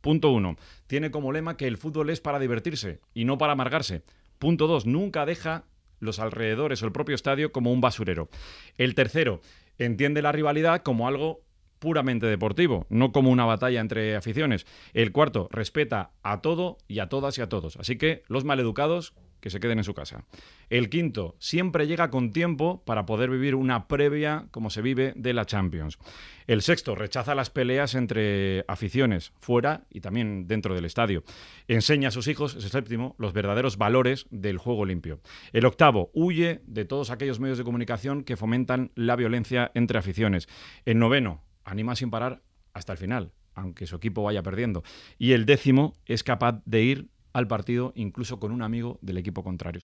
Punto uno, Tiene como lema que el fútbol es para divertirse y no para amargarse. Punto 2. Nunca deja los alrededores o el propio estadio como un basurero. El tercero. Entiende la rivalidad como algo puramente deportivo, no como una batalla entre aficiones. El cuarto, respeta a todo y a todas y a todos. Así que los maleducados que se queden en su casa. El quinto, siempre llega con tiempo para poder vivir una previa como se vive de la Champions. El sexto, rechaza las peleas entre aficiones, fuera y también dentro del estadio. Enseña a sus hijos, es el séptimo, los verdaderos valores del juego limpio. El octavo, huye de todos aquellos medios de comunicación que fomentan la violencia entre aficiones. El noveno, anima sin parar hasta el final, aunque su equipo vaya perdiendo. Y el décimo, es capaz de ir al partido, incluso con un amigo del equipo contrario.